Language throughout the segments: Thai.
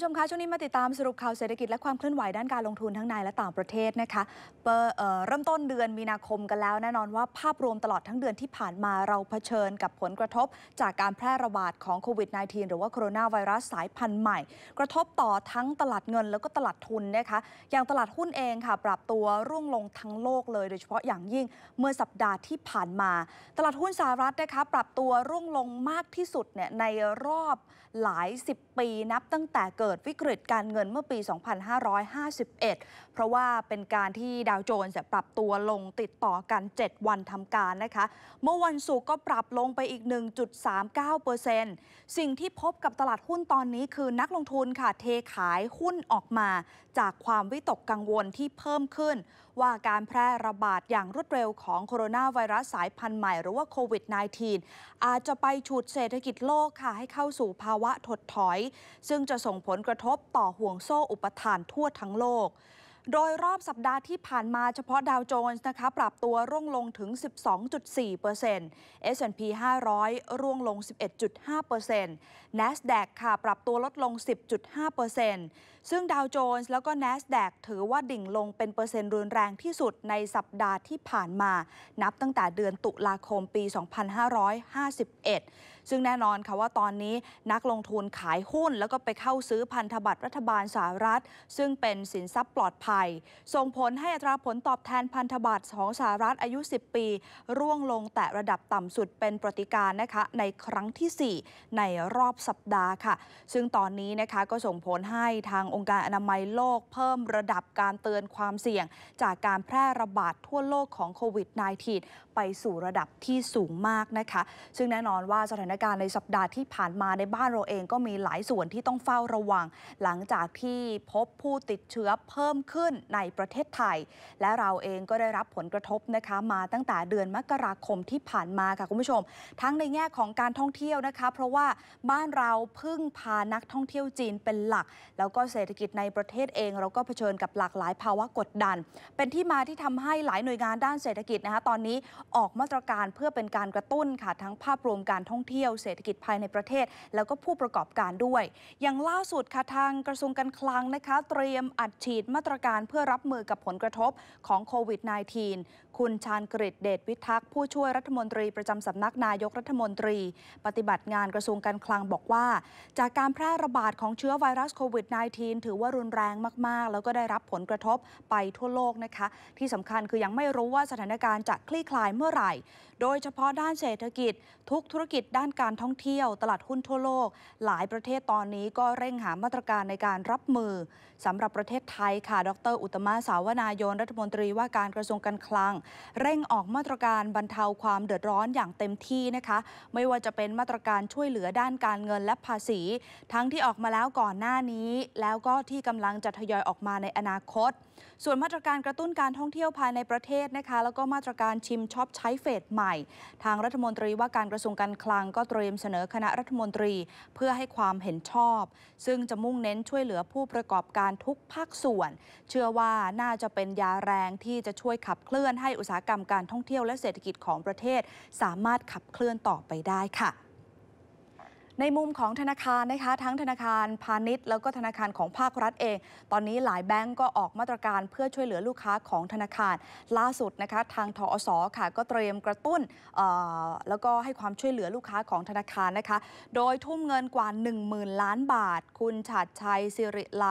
ผู้ชมคะช่วงนี้มาติดตามสรุปข่าวเศรษฐกิจ และความเคลื่อนไหวด้านการลงทุนทั้งใน และต่างประเทศนะคะเเริ่มต้นเดือนมีนาคมกันแล้วแน่นอนว่าภาพรวมตลอดทั้งเดือนที่ผ่านมาเราเผชิญกับผลกระทบ จากการแพร่ระบาดของโควิด -19 หรือว่าโคโรนาไวรัสสายพันธุ์ใหม่กระทบต่อทั้งตลาดเงินแล้วก็ตลาดทุนนะคะ อย่างตลาดหุ้นเองค่ะปรับตัวร่วงลงทั้งโลกเลยโดยเฉพาะอย่างยิ่งเมื่อสัปดาห์ที่ผ่านมา ตลาดหุ้นสหรัฐนะคะปรับตัวร่วงลงมากที่สุดเนี่ยในรอบหลาย 10 ปีนับตั้งแต่เกิดกิดวิกฤตการเงินเมื่อปี 2551 เพราะว่าเป็นการที่ดาวโจนส์ปรับตัวลงติดต่อกัน 7 วันทำการนะคะ เมื่อวันศุกร์ก็ปรับลงไปอีก 1.39%สิ่งที่พบกับตลาดหุ้นตอนนี้คือนักลงทุนค่ะเทขายหุ้นออกมา จากความวิตกกังวลที่เพิ่มขึ้น ว่าการแพร่ระบาดอย่างรวดเร็วของโคโรนาไวรัสสายพันธุ์ใหม่หรือว่าโควิด -19 อาจจะไปฉุดเศรษฐกิจโลกค่ะให้เข้าสู่ภาวะถดถอย ซึ่งจะส่งผลลกระทบต่อห่วงโซ่อุปทานทั่วทั้งโลก โดยรอบสัปดาห์ที่ผ่านมาเฉพาะดาวโจนส์นะคะปรับตัวร่วงลงถึง 12.4% S&P 500 ร่วงลง 11.5% NASDAQ ค่ะ ปรับตัวลดลง 10.5%ซึ่งดาวโจนส์แล้วก็ NASDAQ ถือว่าดิ่งลงเป็นเปอร์เซ็นต์รุนแรงที่สุดในสัปดาห์ที่ผ่านมา นับตั้งแต่เดือนตุลาคมปี 2551ซึ่งแน่นอนค่ะว่าตอนนี้นักลงทุนขายหุ้น แล้วก็ไปเข้าซื้อพันธบัตรรัฐบาลสหรัฐ ซึ่งเป็นสินทรัพย์ปลอดภัย ส่งผลให้อัตราผลตอบแทนพันธบัตร ของสหรัฐอายุ 10 ปี ร่วงลงแต่ระดับต่ำสุดเป็นปฏิการนะคะในครั้งที่ 4 ในรอบสัปดาห์ค่ะ ซึ่งตอนนี้นะคะก็ส่งผลให้ทางองค์การอนามัยโลกเพิ่มระดับการเตือนความเสี่ยงจากการแพร่ระบาดทั่วโลกของโควิด -19 ไปสู่ระดับที่สูงมากนะคะซึ่งแน่นอนว่าสถานการณ์ในสัปดาห์ที่ผ่านมาในบ้านเราเองก็มีหลายส่วนที่ต้องเฝ้าระวัง หลังจากที่พบผู้ติดเชื้อเพิ่มขึ้นในประเทศไทย และเราเองก็ได้รับผลกระทบนะคะมาตั้งแต่เดือนมกราคมที่ผ่านมาค่ะคุณผู้ชม ทั้งในแง่ของการท่องเที่ยวนะคะ เพราะว่าบ้านเราพึ่งพานักท่องเที่ยวจีนเป็นหลัก แล้วก็เศรษฐกิจในประเทศเอง เราก็เผชิญกับหลากหลายภาวะกดดัน เป็นที่มาที่ทำให้หลายหน่วยงานด้านเศรษฐกิจนะคะตอนนี้ออกมาตรการเพื่อเป็นการกระตุ้นค่ะทั้งภาพรวมการท่องเที่ยวที่ยวเศรษฐกิจภายในประเทศแล้วก็ผู้ประกอบการด้วย อย่างล่าสุดค่ะทางกระทรวงการคลังนะคะเตรียมอัดฉีดมาตรการเพื่อรับมือกับผลกระทบของโควิด -19 คุณชาญกฤตเดชวิทักษ์ผู้ช่วยรัฐมนตรีประจำสำนักนายกรัฐมนตรี ปฏิบัติงานกระทรวงการคลังบอกว่า จากการแพร่ระบาดของเชื้อไวรัสโควิด -19 ถือว่ารุนแรงมากๆ แล้วก็ได้รับผลกระทบไปทั่วโลกนะคะที่สำคัญคือยังไม่รู้ว่าสถานการณ์จะคลี่คลายเมื่อไหร่ โดยเฉพาะด้านเศรษฐกิจทุกธุรกิจด้านานการท่องเที่ยวตลาดหุ้นทั่วโลก หลายประเทศตอนนี้ก็เร่งหามาตรการในการรับมือสำหรับประเทศไทยค่ะ ดร อุตมะสาวนายนรัฐมนตรีว่าการกระทรวงการคลัง เร่งออกมาตรการบรรเทาความเดือดร้อนอย่างเต็มที่นะคะ ไม่ว่าจะเป็นมาตรการช่วยเหลือด้านการเงินและภาษี ทั้งที่ออกมาแล้วก่อนหน้านี้ แล้วก็ที่กำลังจะทยอยออกมาในอนาคต ส่วนมาตรการกระตุ้นการท่องเที่ยวภายในประเทศนะคะ แล้วก็มาตรการชิมช็อปใช้เฟสใหม่ ทางรัฐมนตรีว่าการกระทรวงการคลังก็็เตรียมเสนอคณะรัฐมนตรีเพื่อให้ความเห็นชอบ ซึ่งจะมุ่งเน้นช่วยเหลือผู้ประกอบการทุกภาคส่วน เชื่อว่าน่าจะเป็นยาแรงที่จะช่วยขับเคลื่อนให้อุตสาหกรรมการท่องเที่ยวและเศรษฐกิจของประเทศ สามารถขับเคลื่อนต่อไปได้ค่ะในมุมของธนาคารนะคะทั้งธนาคารพาณิชย์ แล้วก็ธนาคารของภาครัฐเอง ตอนนี้หลายแบงก์ก็ออกมาตรการเพื่อช่วยเหลือลูกค้าของธนาคาร ล่าสุดนะคะทางทอสอค่ะก็เตรียมกระตุ้นแล้วก็ให้ความช่วยเหลือลูกค้าของธนาคารนะคะโดยทุ่มเงินกว่า 10,000 ล้านบาท คุณฉาดชัยสิริไล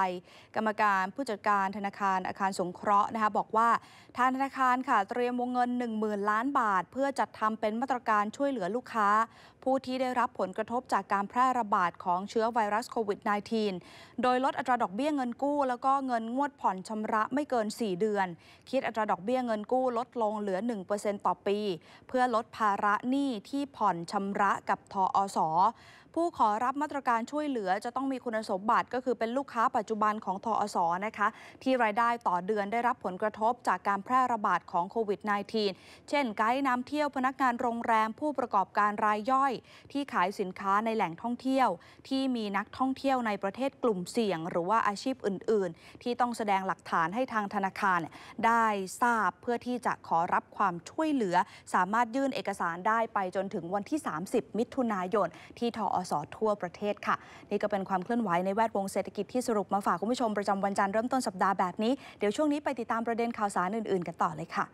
กรรมการผู้จัดการธนาคารอาคารสงเคราะห์นะคะบอกว่าทางธนาคารค่ะเตรียมวงเงิน 10,000 ล้านบาท เพื่อจัดทำเป็นมาตรการช่วยเหลือลูกค้าผู้ที่ได้รับผลกระทบจากการแพร่ระบาดของเชื้อไวรัสโควิด -19 โดยลดอัตราดอกเบี้ยเงินกู้แล้วก็เงินงวดผ่อนชำระไม่เกิน 4 เดือน คิดอัตราดอกเบี้ยเงินกู้ลดลงเหลือ 1%ต่อปี เพื่อลดภาระหนี้ที่ผ่อนชำระกับทออสผู้ขอรับมาตรการช่วยเหลือจะต้องมีคุณสมบัติ ก็คือเป็นลูกค้าปัจจุบันของทอสนะคะที่รายได้ต่อเดือนได้รับผลกระทบจากการแพร่ระบาดของโควิด -19 เช่นไกด์นำเที่ยวพนักงานโรงแรมผู้ประกอบการรายย่อย ที่ขายสินค้าในแหล่งท่องเที่ยว ที่มีนักท่องเที่ยวในประเทศกลุ่มเสี่ยง หรือว่าอาชีพอื่น ๆ ที่ต้องแสดงหลักฐานให้ทางธนาคารได้ทราบเพื่อที่จะขอรับความช่วยเหลือสามารถยื่นเอกสารได้ไปจนถึงวันที่ 30 มิถุนายนที่ทอสสทั่วประเทศค่ะ นี่ก็เป็นความเคลื่อนไหวในแวดวงเศรษฐกิจที่สรุปมาฝากคุณผู้ชมประจำวันจันทร์เริ่มต้นสัปดาห์แบบนี้ เดี๋ยวช่วงนี้ไปติดตามประเด็นข่าวสารอื่นๆกันต่อเลยค่ะ